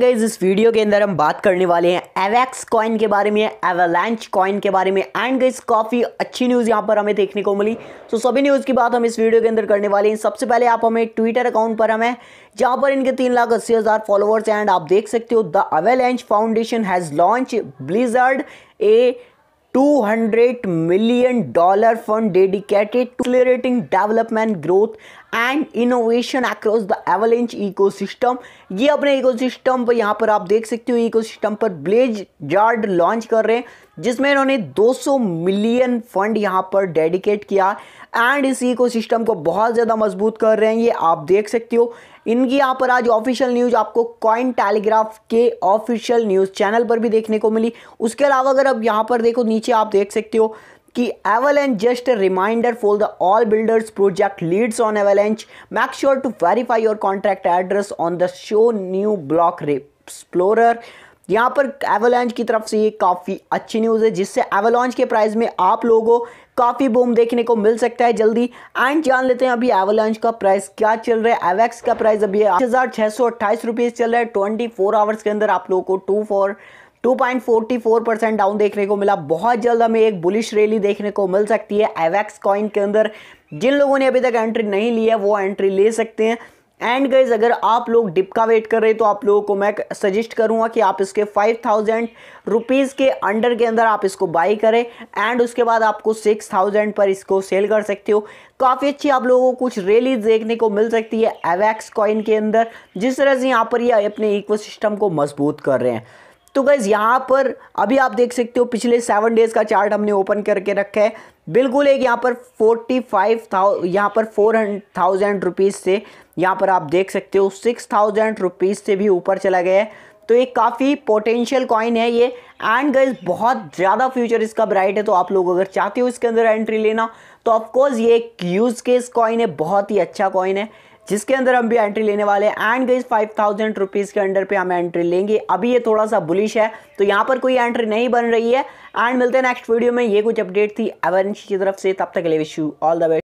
guys इस video के अंदर हम बात करने वाले हैं एवेक्स कॉइन के बारे में एवेलैंच कॉइन के बारे में एंड गाइज काफ़ी अच्छी न्यूज़ यहां पर हमें देखने को मिली सो तो so, सभी न्यूज़ की बात हम इस वीडियो के अंदर करने वाले हैं सबसे पहले आप हमें ट्विटर अकाउंट पर हमें जहां पर इनके तीन लाख अस्सी हज़ार फॉलोअर्स एंड आप देख सकते हो the Avalanche foundation has launch Blizzard a 200 million dollar fund dedicated to development growth and innovation across the Avalanche ecosystem ये अपने इकोसिस्टम पर यहाँ पर आप देख सकते हो इकोसिस्टम पर ब्लेज जार्ड लॉन्च कर रहे हैं जिसमें इन्होंने 200 मिलियन फंड यहाँ पर डेडिकेट किया एंड इस इकोसिस्टम को बहुत ज़्यादा मजबूत कर रहे हैं ये आप देख सकते हो इनकी यहाँ पर आज ऑफिशियल न्यूज़ आपको कॉइन टेलीग्राफ के ऑफिशियल न्यूज़ चैनल पर भी देखने को मिली उसके अलावा अगर अब यहाँ पर देखो नीचे आप देख सकते हो कि Avalanche just a reminder for the all builders project leads on avalanche make sure to verify your contract address on the show new block यहाँ पर एवलॉन्च की तरफ से ये काफ़ी अच्छी न्यूज़ है जिससे एवलॉन्च के प्राइस में आप लोगों काफ़ी बूम देखने को मिल सकता है जल्दी एंड जान लेते हैं अभी एवलॉन्च का प्राइस क्या चल रहा है एवेक्स का प्राइस अभी आठ हज़ार छः सौ अट्ठाईस रुपीज़ चल रहा है ट्वेंटी फोर आवर्स के अंदर आप लोगों को टू फोर 2.44 परसेंट डाउन देखने को मिला बहुत जल्द हमें एक बुलिश रैली देखने को मिल सकती है एवेक्स कॉइन के अंदर जिन लोगों ने अभी तक एंट्री नहीं ली है वो एंट्री ले सकते हैं एंड गाइज अगर आप लोग डिप का वेट कर रहे हैं तो आप लोगों को मैं सजेस्ट करूंगा कि आप इसके फाइव थाउजेंड रुपीज़ के अंडर के अंदर आप इसको बाई करें एंड उसके बाद आपको सिक्स थाउजेंड पर इसको सेल कर सकते हो काफ़ी अच्छी आप लोगों को कुछ रैली देखने को मिल सकती है एवैक्स कॉइन के अंदर जिस तरह से यहाँ पर ये अपने इको को मजबूत कर रहे हैं तो गैज़ यहाँ पर अभी आप देख सकते हो पिछले सेवन डेज़ का चार्ट हमने ओपन करके रखा है बिल्कुल एक यहाँ पर फोर्टी फाइव थाउ यहाँ पर फोर थाउजेंड रुपीज़ से यहाँ पर आप देख सकते हो सिक्स थाउजेंड रुपीज़ से भी ऊपर चला गया है तो ये काफ़ी पोटेंशियल कॉइन है ये एंड गैस बहुत ज़्यादा फ्यूचर इसका ब्राइट है तो आप लोग अगर चाहते हो इसके अंदर एंट्री लेना तो ऑफकोर्स ये एक यूज़ केस कॉइन है बहुत ही अच्छा कॉइन है जिसके अंदर हम भी एंट्री लेने वाले हैं एंड गई फाइव थाउजेंड रुपीज़ के अंडर पे हम एंट्री लेंगे अभी ये थोड़ा सा बुलिश है तो यहाँ पर कोई एंट्री नहीं बन रही है एंड मिलते हैं नेक्स्ट वीडियो में ये कुछ अपडेट थी एवेंसी की तरफ से तब तक ले wish you all the best